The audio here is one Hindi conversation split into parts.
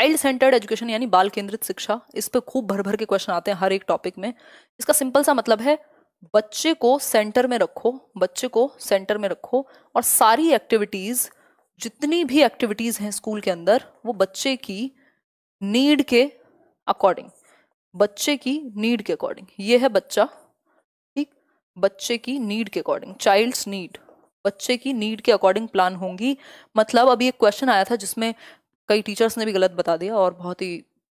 चाइल्ड सेंटर्ड एजुकेशन यानी बाल केंद्रित शिक्षा इस पर खूब भर भर के क्वेश्चन आते हैं हर एक टॉपिक में इसका सिंपल सा मतलब है बच्चे को सेंटर में रखो बच्चे को सेंटर में रखो और सारी एक्टिविटीज़ जितनी भी एक्टिविटीज़ हैं स्कूल के अंदर वो बच्चे की नीड के अकॉर्डिंग बच्चे की नीड के अकॉर्डिंग ये है बच्चा ठीक बच्चे की नीड के अकॉर्डिंग चाइल्ड्स नीड बच्चे की नीड के अकॉर्डिंग प्लान होंगी मतलब अभी एक क्वेश्चन आया था जिसमें कई टीचर्स ने भी गलत बता दिया और बहुत ही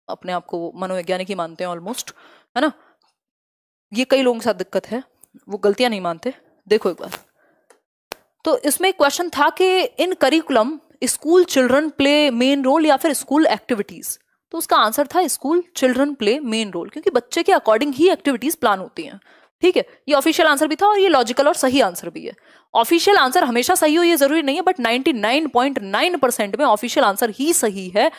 अपने आप को मनोवैज्ञानिक ही मानते हैं ऑलमोस्ट है ना ये कई लोगों के साथ दिक्कत है वो गलतियां नहीं मानते देखो एक बार तो इसमें एक क्वेश्चन था कि in curriculum school children play main role या फिर स्कूल एक्टिविटीज तो उसका आंसर था school children play main role क्योंकि बच्चे के अकॉर्डिंग ही एक्टिविटीज प्लान होती हैं ठीक है ये ऑफिशियल आंसर भी था और ये लॉजिकल और सही आंसर भी है ऑफिशियल आंसर हमेशा सही हो ये जरूरी नहीं है बट 99.9 परसेंट में ऑफिशियल आंसर ही सही है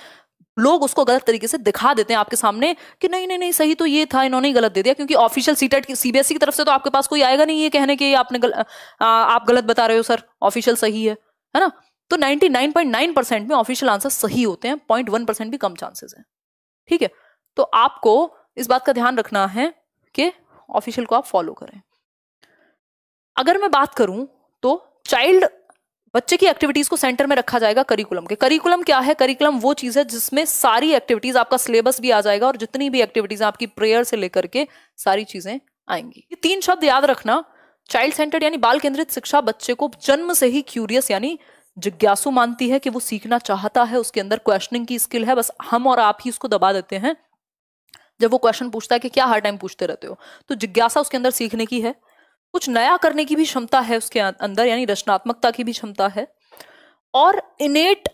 लोग उसको गलत तरीके से दिखा देते हैं आपके सामने कि नहीं नहीं नहीं सही तो ये था इन्होंने ही गलत दे दिया क्योंकि ऑफिशियल सीटेट सीबीएसई की तरफ से तो आपके पास कोई आएगा नहीं ये कहने के आपने गल, आ, आप गलत बता रहे हो सर ऑफिशियल सही है है ना तो 99.9 परसेंट में ऑफिशियल आंसर सही होते हैं पॉइंट वन परसेंट भी कम चांसेस है ठीक है तो आपको इस बात का ध्यान रखना है कि ऑफिशियल को आप फॉलो करें अगर मैं बात करूं तो चाइल्ड बच्चे की एक्टिविटीज को सेंटर में रखा जाएगा करिकुलम के करिकुलम क्या है करिकुलम वो चीज है जिसमें सारी एक्टिविटीज आपका सिलेबस भी आ जाएगा और जितनी भी एक्टिविटीज आपकी प्रेयर से लेकर के सारी चीजें आएंगी ये तीन शब्द याद रखना चाइल्ड सेंटर्ड यानी बाल केंद्रित शिक्षा बच्चे को जन्म से ही क्यूरियस यानी जिज्ञासु मानती है कि वो सीखना चाहता है उसके अंदर क्वेश्चनिंग की स्किल है बस हम और आप ही उसको दबा देते हैं जब वो क्वेश्चन पूछता है कि क्या हर टाइम पूछते रहते हो तो जिज्ञासा उसके अंदर सीखने की है कुछ नया करने की भी क्षमता है उसके अं-, अंदर यानी रचनात्मकता की भी क्षमता है और इनेट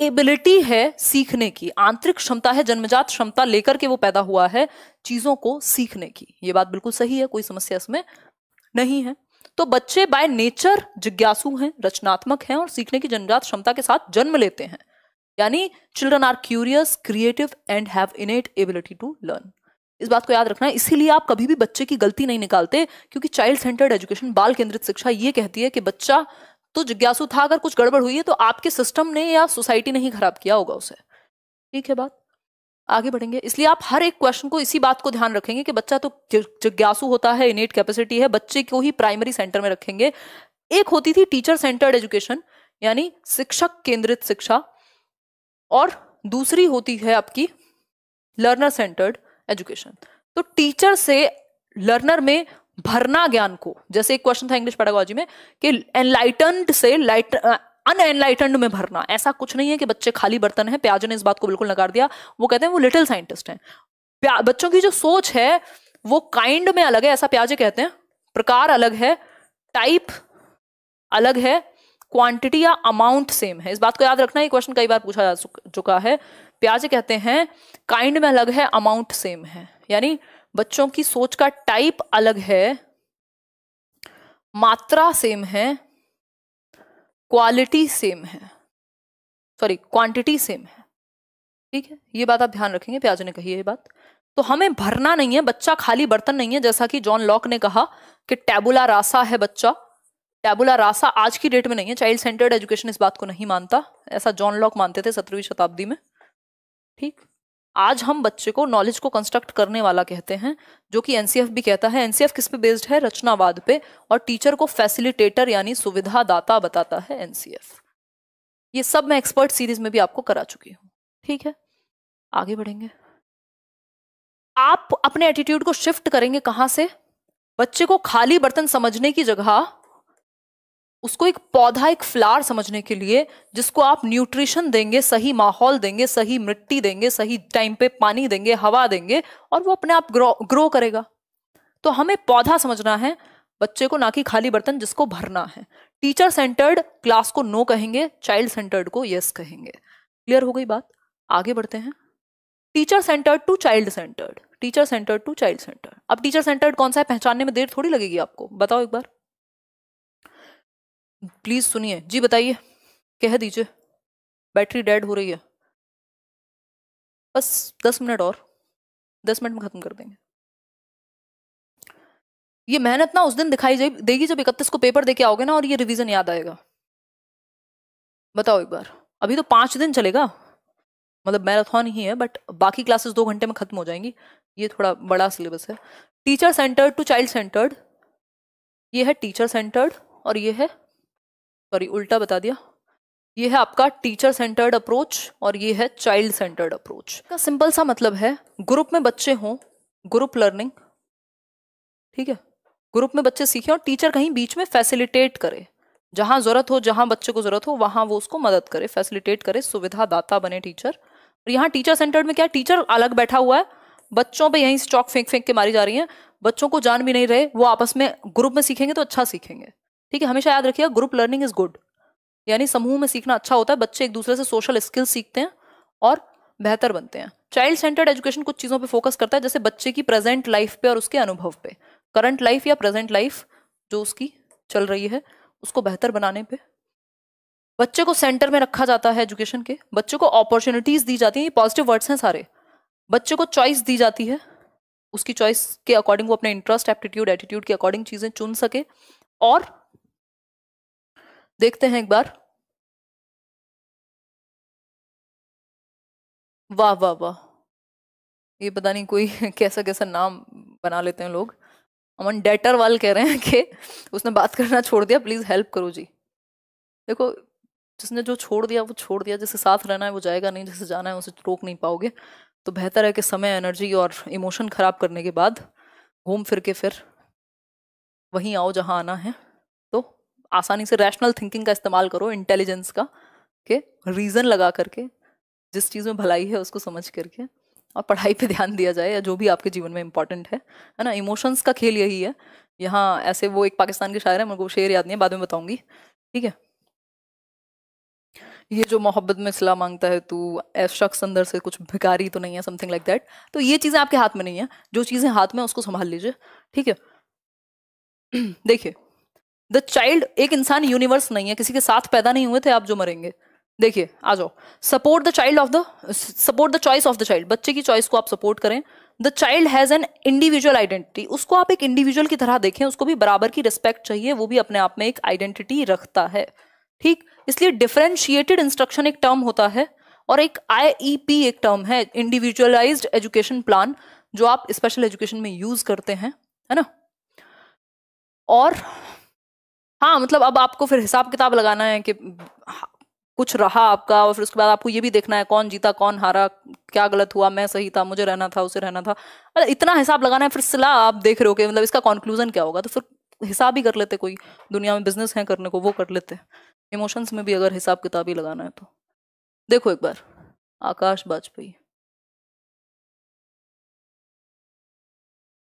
एबिलिटी है सीखने की आंतरिक क्षमता है जन्मजात क्षमता लेकर के वो पैदा हुआ है चीजों को सीखने की ये बात बिल्कुल सही है कोई समस्या इसमें नहीं है तो बच्चे बाय नेचर जिज्ञासु हैं रचनात्मक हैं और सीखने की जन्मजात क्षमता के साथ जन्म लेते हैं यानी children are curious creative and have innate ability to learn इस बात को याद रखना है इसीलिए आप कभी भी बच्चे की गलती नहीं निकालते क्योंकि चाइल्ड सेंटर्ड एजुकेशन बाल केंद्रित शिक्षा ये कहती है कि बच्चा तो जिज्ञासु था अगर कुछ गड़बड़ हुई है तो आपके सिस्टम ने या सोसाइटी ने ही खराब किया होगा उसे ठीक है बात आगे बढ़ेंगे इसलिए आप हर एक क्वेश्चन को इसी बात को ध्यान रखेंगे कि बच्चा तो जिज्ञासु होता है इनेट कैपेसिटी है बच्चे को ही प्राइमरी सेंटर में रखेंगे एक होती थी टीचर सेंटर्ड एजुकेशन यानी शिक्षक केंद्रित शिक्षा और दूसरी होती है आपकी लर्नर सेंटर्ड एजुकेशन तो टीचर से लर्नर में भरना ज्ञान को जैसे एक क्वेश्चन था इंग्लिश पैडागोलॉजी में कि एनलाइटन्ड से लाइट अनएनलाइटन्ड में भरना ऐसा कुछ नहीं है कि बच्चे खाली बर्तन है प्याज ने इस बात को बिल्कुल नकार दिया वो कहते हैं वो लिटिल साइंटिस्ट हैं बच्चों की जो सोच है वो काइंड में अलग है ऐसा प्याजे कहते हैं प्रकार अलग है टाइप अलग है क्वांटिटी या अमाउंट सेम है इस बात को याद रखना ये क्वेश्चन कई बार पूछा जा चुका है प्याज कहते हैं काइंड में अलग है अमाउंट सेम है यानी बच्चों की सोच का टाइप अलग है मात्रा सेम है क्वालिटी सेम है सॉरी क्वांटिटी सेम है ठीक है ये बात आप ध्यान रखेंगे प्याज ने कही है ये बात तो हमें भरना नहीं है बच्चा खाली बर्तन नहीं है जैसा कि जॉन लॉक ने कहा कि टैबुला रासा है बच्चा टैबुला रासा आज की डेट में नहीं है चाइल्ड सेंटर्ड एजुकेशन इस बात को नहीं मानता ऐसा जॉन लॉक मानते थे सत्रहवीं शताब्दी में ठीक आज हम बच्चे को नॉलेज को कंस्ट्रक्ट करने वाला कहते हैं जो कि एनसीएफ भी कहता है एनसीएफ किस पे बेस्ड है रचनावाद पे और टीचर को फैसिलिटेटर यानी सुविधादाता बताता है एनसीएफ ये सब मैं एक्सपर्ट सीरीज में भी आपको करा चुकी हूँ ठीक है आगे बढ़ेंगे आप अपने एटीट्यूड को शिफ्ट करेंगे कहाँ से बच्चे को खाली बर्तन समझने की जगह उसको एक पौधा एक फ्लावर समझने के लिए जिसको आप न्यूट्रिशन देंगे सही माहौल देंगे सही मिट्टी देंगे सही टाइम पे पानी देंगे हवा देंगे और वो अपने आप ग्रो ग्रो करेगा तो हमें पौधा समझना है बच्चे को ना कि खाली बर्तन जिसको भरना है टीचर सेंटर्ड क्लास को नो कहेंगे चाइल्ड सेंटर्ड को यस कहेंगे क्लियर हो गई बात आगे बढ़ते हैं teacher centred to child centred teacher centred to child centred अब टीचर सेंटर्ड कौन सा है पहचानने में देर थोड़ी लगेगी आपको बताओ एक बार प्लीज सुनिए जी बताइए कह दीजिए बैटरी डेड हो रही है बस दस मिनट और दस मिनट में ख़त्म कर देंगे ये मेहनत ना उस दिन दिखाई देगी जब इकतीस को पेपर दे के आओगे ना और ये रिवीजन याद आएगा बताओ एक बार अभी तो पांच दिन चलेगा मतलब मैराथन ही है बट बाकी क्लासेस दो घंटे में ख़त्म हो जाएंगी ये थोड़ा बड़ा सिलेबस है teacher centred to child centred ये है टीचर सेंटर्ड और ये है सॉरी उल्टा बता दिया ये है आपका टीचर सेंटर्ड अप्रोच और ये है चाइल्ड सेंटर्ड अप्रोच का सिंपल सा मतलब है ग्रुप में बच्चे हों ग्रुप लर्निंग ठीक है ग्रुप में बच्चे सीखें और टीचर कहीं बीच में फैसिलिटेट करे जहां ज़रूरत हो जहां बच्चे को ज़रूरत हो वहां वो उसको मदद करे फैसिलिटेट करे सुविधादाता बने टीचर और यहाँ टीचर सेंटर्ड में क्या टीचर अलग बैठा हुआ है बच्चों पे यहीं स्टॉक फेंक फेंक के मारी जा रही है बच्चों को जान भी नहीं रहे वो आपस में ग्रुप में सीखेंगे तो अच्छा सीखेंगे ठीक है हमेशा याद रखिएगा ग्रुप लर्निंग इज गुड यानी समूह में सीखना अच्छा होता है बच्चे एक दूसरे से सोशल स्किल्स सीखते हैं और बेहतर बनते हैं चाइल्ड सेंटर्ड एजुकेशन कुछ चीज़ों पे फोकस करता है जैसे बच्चे की प्रेजेंट लाइफ पे और उसके अनुभव पे करंट लाइफ या प्रेजेंट लाइफ जो उसकी चल रही है उसको बेहतर बनाने पे बच्चे को सेंटर में रखा जाता है एजुकेशन के बच्चे को अपॉर्चुनिटीज़ दी जाती है ये पॉजिटिव वर्ड्स हैं सारे बच्चे को चॉइस दी जाती है उसकी चॉइस के अकॉर्डिंग वो अपने इंटरेस्ट एप्टीट्यूड एटीट्यूड के अकॉर्डिंग चीज़ें चुन सके और देखते हैं एक बार वाह वाह वाह ये पता नहीं कोई कैसा कैसा नाम बना लेते हैं लोग अमन डेटर वाल कह रहे हैं कि उसने बात करना छोड़ दिया प्लीज़ हेल्प करो जी देखो जिसने जो छोड़ दिया वो छोड़ दिया जिसे साथ रहना है वो जाएगा नहीं जिसे जाना है उसे रोक नहीं पाओगे तो बेहतर है कि समय एनर्जी और इमोशन ख़राब करने के बाद घूम फिर के फिर वहीं आओ जहाँ आना है आसानी से रैशनल थिंकिंग का इस्तेमाल करो इंटेलिजेंस का के रीज़न लगा करके जिस चीज़ में भलाई है उसको समझ करके और पढ़ाई पे ध्यान दिया जाए या जो भी आपके जीवन में इंपॉर्टेंट है है ना इमोशंस का खेल यही है यहाँ ऐसे वो एक पाकिस्तान के शायर है मेरे को शेर याद नहीं है बाद में बताऊंगी ठीक है ये जो मोहब्बत में सलाह मांगता है तू शख्स अंदर से कुछ भिकारी तो नहीं है समथिंग लाइक दैट तो ये चीज़ें आपके हाथ में नहीं है जो चीज़ें हाथ में उसको संभाल लीजिए ठीक है देखिए द चाइल्ड एक इंसान यूनिवर्स नहीं है किसी के साथ पैदा नहीं हुए थे आप जो मरेंगे देखिए आ जाओ support the child of the support the choice of the child बच्चे की चॉइस को आप सपोर्ट करें the child has an individual identity उसको आप एक इंडिविजुअल की तरह देखें उसको भी बराबर की रिस्पेक्ट चाहिए वो भी अपने आप में एक आइडेंटिटी रखता है ठीक इसलिए डिफ्रेंशिएटेड इंस्ट्रक्शन एक टर्म होता है और एक आई e एक टर्म है इंडिविजुअलाइज एजुकेशन प्लान जो आप स्पेशल एजुकेशन में यूज करते हैं है ना और हाँ मतलब अब आपको फिर हिसाब किताब लगाना है कि कुछ रहा आपका और फिर उसके बाद आपको ये भी देखना है कौन जीता कौन हारा क्या गलत हुआ मैं सही था मुझे रहना था उसे रहना था मतलब इतना हिसाब लगाना है फिर सिला आप देख रहे हो कि मतलब इसका कंक्लूजन क्या होगा तो फिर हिसाब ही कर लेते कोई दुनिया में बिजनेस है करने को वो कर लेते इमोशंस में भी अगर हिसाब किताब ही लगाना है तो देखो एक बार आकाश वाजपेयी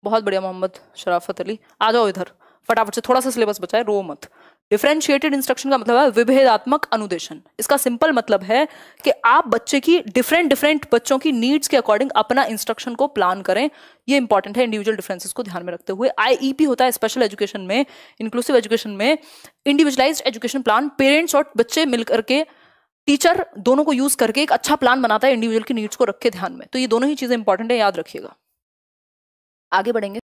बहुत बढ़िया मोहम्मद शराफत अली आ जाओ इधर फटाफट से थोड़ा सा सिलेबस बचा है रो मत डिफ्रेंशिएटेड इंस्ट्रक्शन का मतलब है विभेदात्मक अनुदेशन इसका सिंपल मतलब है कि आप बच्चे की डिफरेंट डिफरेंट बच्चों की नीड्स के अकॉर्डिंग अपना इंस्ट्रक्शन को प्लान करें ये इंपॉर्टेंट है इंडिविजुअल डिफरेंसेस को ध्यान में रखते हुए आईईपी e होता है स्पेशल एजुकेशन में इंक्लूसिव एजुकेशन में इंडिविजुअलाइज एजुकेशन प्लान पेरेंट्स और बच्चे मिलकर के टीचर दोनों को यूज करके एक अच्छा प्लान बनाता है इंडिविजुअल की नीड्स को रख के ध्यान में तो ये दोनों ही चीजें इंपॉर्टेंट है याद रखिएगा आगे बढ़ेंगे